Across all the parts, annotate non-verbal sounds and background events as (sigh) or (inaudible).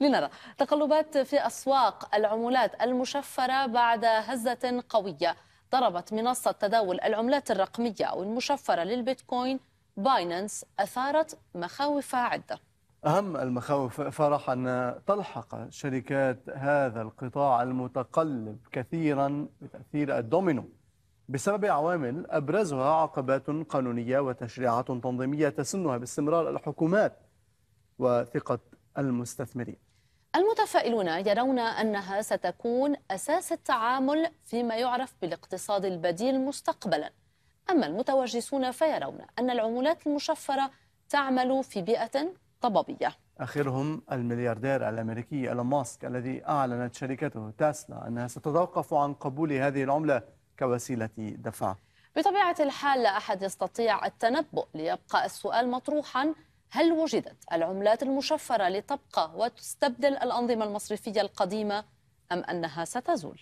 لنرى تقلبات في أسواق العملات المشفرة بعد هزة قوية ضربت منصة تداول العملات الرقمية أو المشفرة للبيتكوين بايننس أثارت مخاوف عدة أهم المخاوف فرح أن تلحق شركات هذا القطاع المتقلب كثيرا بتأثير الدومينو بسبب عوامل أبرزها عقبات قانونية وتشريعات تنظيمية تسنها باستمرار الحكومات وثقة المستثمرين المتفائلون يرون أنها ستكون أساس التعامل فيما يعرف بالاقتصاد البديل مستقبلا أما المتوجسون فيرون أن العملات المشفرة تعمل في بيئة طبابيه آخرهم الملياردير الأمريكي إيلون ماسك الذي أعلنت شركته تسلا أنها ستتوقف عن قبول هذه العملة كوسيلة دفع بطبيعة الحال لا أحد يستطيع التنبؤ ليبقى السؤال مطروحا هل وجدت العملات المشفرة لتبقى وتستبدل الأنظمة المصرفية القديمة أم أنها ستزول؟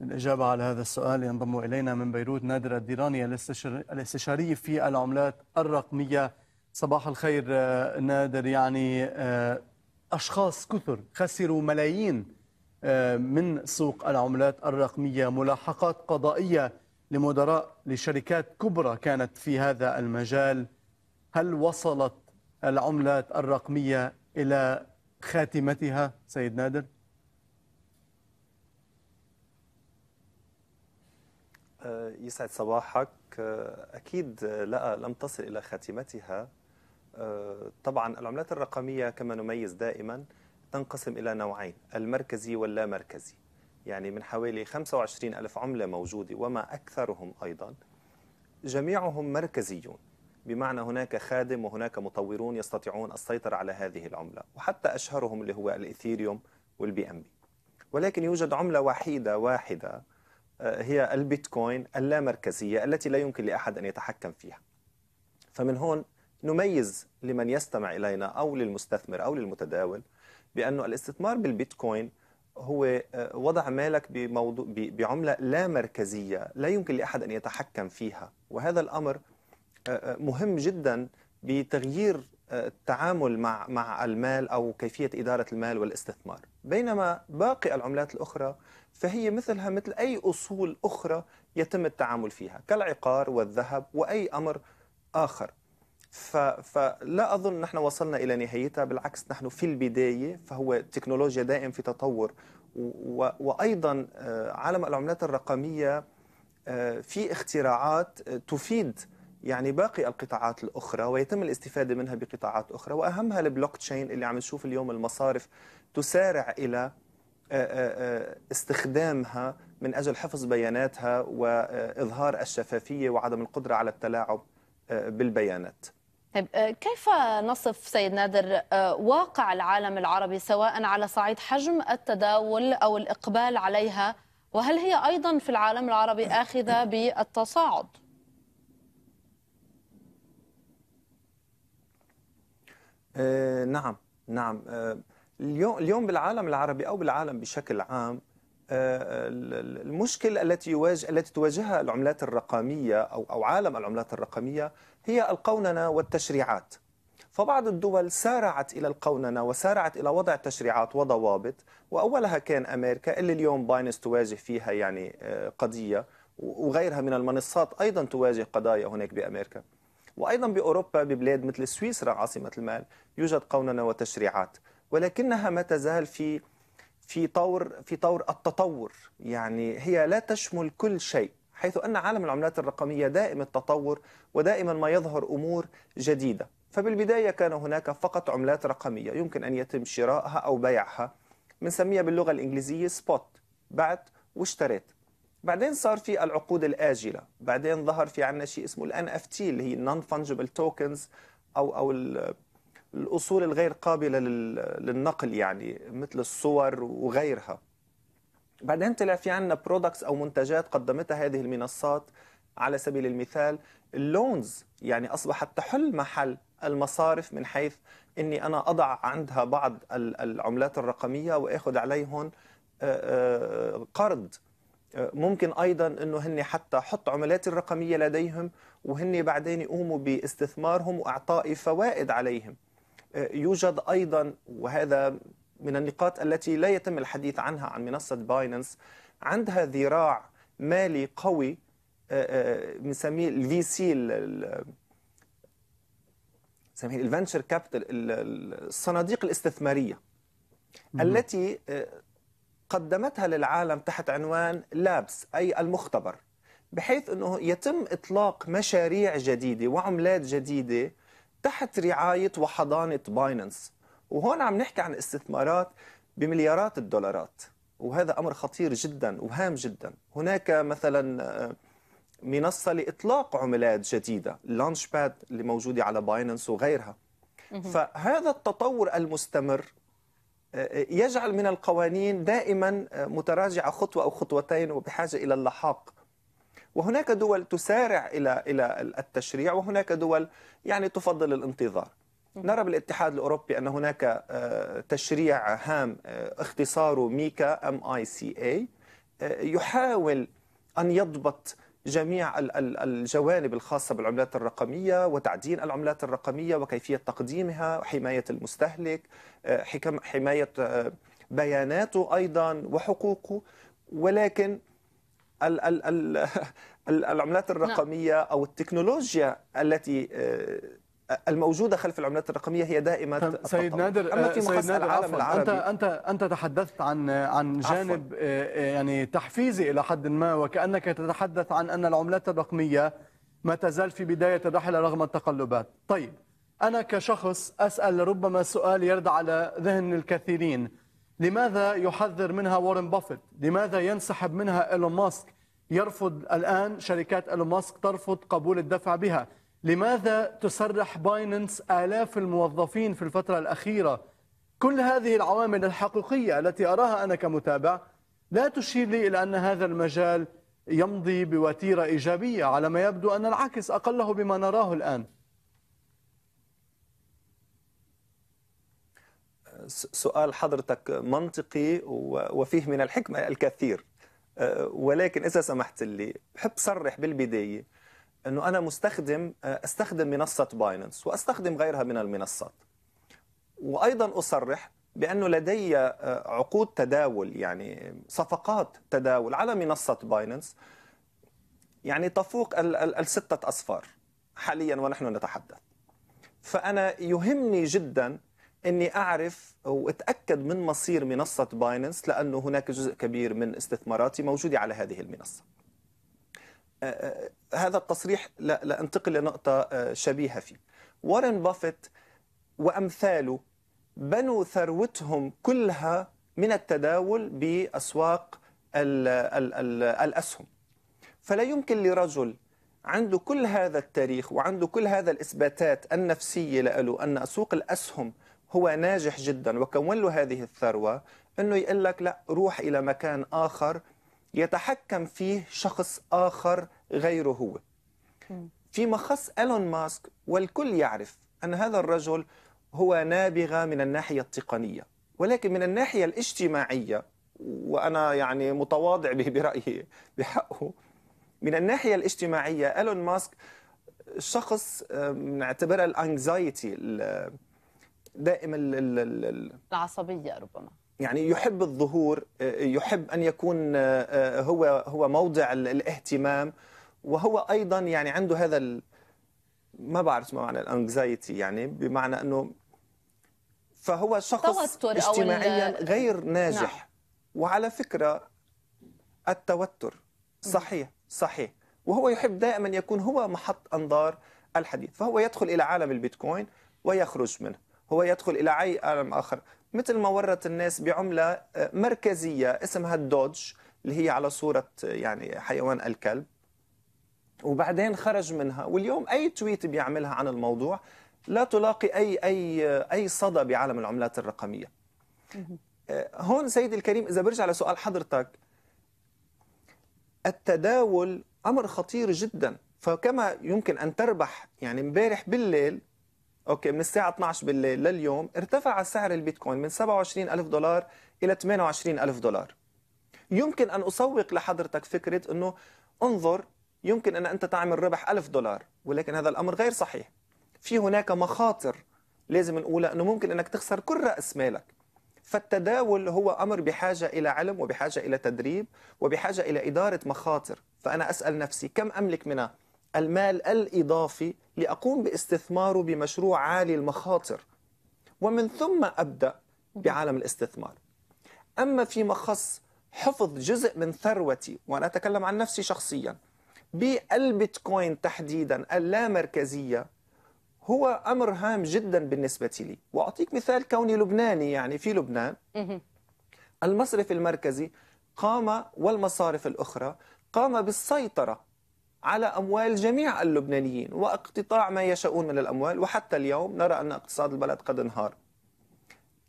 للإجابة على هذا السؤال ينضم إلينا من بيروت نادر الديراني الاستشاري في العملات الرقمية صباح الخير آه، نادر يعني آه، أشخاص كثر خسروا ملايين آه، من سوق العملات الرقمية ملاحقات قضائية لمدراء لشركات كبرى كانت في هذا المجال هل وصلت العملات الرقمية إلى خاتمتها سيد نادر؟ آه، يسعد صباحك آه، أكيد آه، لا لم تصل إلى خاتمتها طبعا العملات الرقمية كما نميز دائما تنقسم إلى نوعين المركزي واللامركزي يعني من حوالي 25 ألف عملة موجودة وما أكثرهم أيضا جميعهم مركزيون بمعنى هناك خادم وهناك مطورون يستطيعون السيطرة على هذه العملة وحتى أشهرهم اللي هو الإثيريوم والبي أم بي ولكن يوجد عملة وحيدة واحدة آه، هي البيتكوين اللامركزية التي لا يمكن لأحد أن يتحكم فيها فمن هون نميز لمن يستمع إلينا أو للمستثمر أو للمتداول بأن الاستثمار بالبيتكوين هو آه، وضع مالك بموضوع بعملة لا مركزية لا يمكن لأحد أن يتحكم فيها وهذا الأمر آه، آه، مهم جدا بتغيير التعامل مع مع المال أو كيفية إدارة المال والاستثمار بينما باقي العملات الأخرى فهي مثلها مثل أي أصول أخرى يتم التعامل فيها كالعقار والذهب وأي أمر آخر فلا أظن نحن وصلنا إلى نهايتها بالعكس نحن في البداية فهو تكنولوجيا دائم في تطور وأيضا آه، عالم العملات الرقمية آه، في اختراعات آه، تفيد يعني باقي القطاعات الأخرى ويتم الاستفادة منها بقطاعات أخرى وأهمها البلوك تشين اللي عم نشوف اليوم المصارف تسارع إلى استخدامها من أجل حفظ بياناتها وإظهار الشفافية وعدم القدرة على التلاعب بالبيانات طيب آه، كيف نصف سيد نادر آه، واقع العالم العربي سواء على صعيد حجم التداول او الاقبال عليها وهل هي ايضا في العالم العربي اخذه بالتصاعد؟ آه، نعم نعم اليوم اليوم بالعالم العربي او بالعالم بشكل عام آه، آه، المشكلة التي يواجه التي تواجهها العملات الرقمية أو أو عالم العملات الرقمية هي القوننة والتشريعات. فبعض الدول سارعت إلى القوننة وسارعت إلى وضع تشريعات وضوابط وأولها كان أمريكا اللي اليوم باينس تواجه فيها يعني آه، قضية وغيرها من المنصات أيضا تواجه قضايا هناك بأمريكا. وأيضا بأوروبا ببلاد مثل سويسرا عاصمة المال يوجد قوننة وتشريعات ولكنها ما تزال في في طور في طور التطور يعني هي لا تشمل كل شيء حيث أن عالم العملات الرقمية دائم التطور ودائما ما يظهر أمور جديدة فبالبداية كان هناك فقط عملات رقمية يمكن أن يتم شرائها أو بيعها بنسميها باللغة الإنجليزية سبوت بعت واشتريت بعدين صار في العقود الآجلة بعدين ظهر في عندنا شيء اسمه الان اف تي اللي هي نون فانجبل توكنز أو أو الأصول الغير قابلة للنقل يعني مثل الصور وغيرها بعدين طلع في عندنا برودكتس أو منتجات قدمتها هذه المنصات على سبيل المثال اللونز يعني أصبحت تحل محل المصارف من حيث أني أنا أضع عندها بعض العملات الرقمية وأخذ عليهم آه، آه، قرض آه، ممكن ايضا انه هن حتى حط عملاتي الرقميه لديهم وهن بعدين يقوموا باستثمارهم واعطائي فوائد عليهم يوجد أيضا وهذا من النقاط التي لا يتم الحديث عنها عن منصة باينانس عندها ذراع مالي قوي بنسميه آه، آه، الفي سي بنسميه الفنشر كابيتال الصناديق الاستثماريه التي آه، قدمتها للعالم تحت عنوان لابس اي المختبر بحيث انه يتم اطلاق مشاريع جديده وعملات جديده تحت رعاية وحضانة بايننس وهون عم نحكي عن استثمارات بمليارات الدولارات وهذا أمر خطير جدا وهام جدا هناك مثلا آه، منصة لإطلاق عملات جديدة لانش باد اللي موجودة على بايننس وغيرها فهذا التطور المستمر آه، يجعل من القوانين دائما آه، متراجعة خطوة أو خطوتين وبحاجة إلى اللحاق وهناك دول تسارع إلى إلى التشريع وهناك دول يعني تفضل الانتظار نرى بالاتحاد الأوروبي أن هناك آه، تشريع هام آه، اختصاره ميكا ام اي سي اي يحاول أن يضبط جميع الجوانب الخاصة بالعملات الرقمية وتعدين العملات الرقمية وكيفية تقديمها وحماية المستهلك آه، حماية بياناته أيضا وحقوقه ولكن ال ال (laughs) العملات نعم. الرقمية أو التكنولوجيا التي آه، الموجودة خلف العملات الرقمية هي دائما سيد نادر أما فيما آه، سيد نادر العالم العربي أنت أنت أنت تحدثت عن عن جانب عفوا. آه، يعني تحفيزي إلى حد ما وكأنك تتحدث عن أن العملات الرقمية ما تزال في بداية الرحلة رغم التقلبات طيب أنا كشخص أسأل ربما سؤال يرد على ذهن الكثيرين لماذا يحذر منها وارن بافيت لماذا ينسحب منها إيلون ماسك يرفض الآن شركات إيلون ماسك ترفض قبول الدفع بها لماذا تسرح بايننس آلاف الموظفين في الفترة الأخيرة كل هذه العوامل الحقيقية التي أراها أنا كمتابع لا تشير لي إلى أن هذا المجال يمضي بوتيرة إيجابية على ما يبدو أن العكس أقله بما نراه الآن سؤال حضرتك منطقي وفيه من الحكمة الكثير ولكن إذا سمحت لي بحب صرح بالبداية أنه أنا مستخدم أستخدم منصة بايننس وأستخدم غيرها من المنصات وأيضا أصرح بأنه لدي عقود تداول يعني صفقات تداول على منصة بايننس يعني تفوق الستة أصفار حاليا ونحن نتحدث فأنا يهمني جدا اني اعرف واتاكد من مصير منصه بايننس لانه هناك جزء كبير من استثماراتي موجوده على هذه المنصه. أه، أه، هذا التصريح لانتقل لنقطه أه، شبيهه فيه. وارن بافيت وامثاله بنوا ثروتهم كلها من التداول باسواق الـ الـ الـ الاسهم. فلا يمكن لرجل عنده كل هذا التاريخ وعنده كل هذا الاثباتات النفسيه له ان سوق الاسهم هو ناجح جدا وكون له هذه الثروة أنه يقول لك لا روح إلى مكان آخر يتحكم فيه شخص آخر غيره هو فيما خص ألون ماسك والكل يعرف أن هذا الرجل هو نابغة من الناحية التقنية ولكن من الناحية الاجتماعية وأنا يعني متواضع برأيي بحقه من الناحية الاجتماعية ألون ماسك شخص آه، نعتبره الانكزايتي دائم ال ال ال العصبية ربما يعني يحب الظهور آه، يحب أن يكون آه، آه، هو هو موضع الاهتمام وهو أيضا يعني عنده هذا ما بعرف ما معنى الانكزايتي يعني بمعنى أنه فهو شخص اجتماعيا غير نعم. ناجح نعم. وعلى فكرة التوتر صحيح صحيح وهو يحب دائما يكون هو محط أنظار الحديث فهو يدخل إلى عالم البيتكوين ويخرج منه هو يدخل إلى اي عالم آخر مثل ما ورت الناس بعملة آه، مركزية اسمها الدودج اللي هي على صورة آه، يعني حيوان الكلب وبعدين خرج منها واليوم أي تويت بيعملها عن الموضوع لا تلاقي أي أي آه، أي صدى بعالم العملات الرقمية هون سيدي الكريم إذا برجع لسؤال حضرتك التداول أمر خطير جدا فكما يمكن أن تربح يعني امبارح بالليل اوكي من الساعه 12 بالليل لليوم ارتفع سعر البيتكوين من 27 ألف دولار الى 28 ألف دولار يمكن ان اسوق لحضرتك فكره انه انظر يمكن ان انت تعمل ربح ألف دولار ولكن هذا الامر غير صحيح في هناك مخاطر لازم نقولها انه ممكن انك تخسر كل راس مالك فالتداول هو امر بحاجه الى علم وبحاجه الى تدريب وبحاجه الى اداره مخاطر فانا اسال نفسي كم املك من المال الإضافي لأقوم باستثماره بمشروع عالي المخاطر ومن ثم أبدأ بعالم الاستثمار أما فيما خص حفظ جزء من ثروتي وأنا أتكلم عن نفسي شخصيا بالبيتكوين تحديدا اللامركزية هو أمر هام جدا بالنسبة لي وأعطيك مثال كوني لبناني يعني في لبنان المصرف المركزي قام والمصارف الأخرى قام بالسيطرة على أموال جميع اللبنانيين واقتطاع ما يشاؤون من الأموال وحتى اليوم نرى أن اقتصاد البلد قد انهار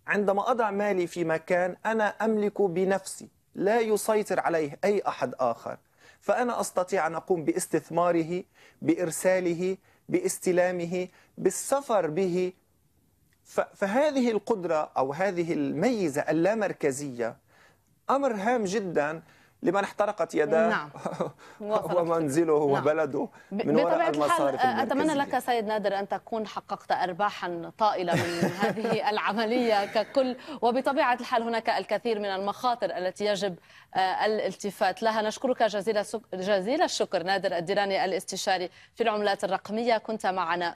عندما أضع مالي في مكان أنا أملك بنفسي لا يسيطر عليه أي أحد آخر فأنا أستطيع أن أقوم باستثماره بإرساله باستلامه بالسفر به فهذه القدرة أو هذه الميزة اللامركزية أمر هام جدا لمن احترقت يداه نعم. (laughs) ومنزله نعم. وبلده نعم. من وراء المصارف آه، أتمنى لك سيد نادر أن تكون حققت أرباحا طائلة من (laughs) هذه العملية ككل وبطبيعة الحال هناك الكثير من المخاطر التي يجب آه، الالتفات لها نشكرك جزيل, جزيل الشكر نادر الديراني الاستشاري في العملات الرقمية كنت معنا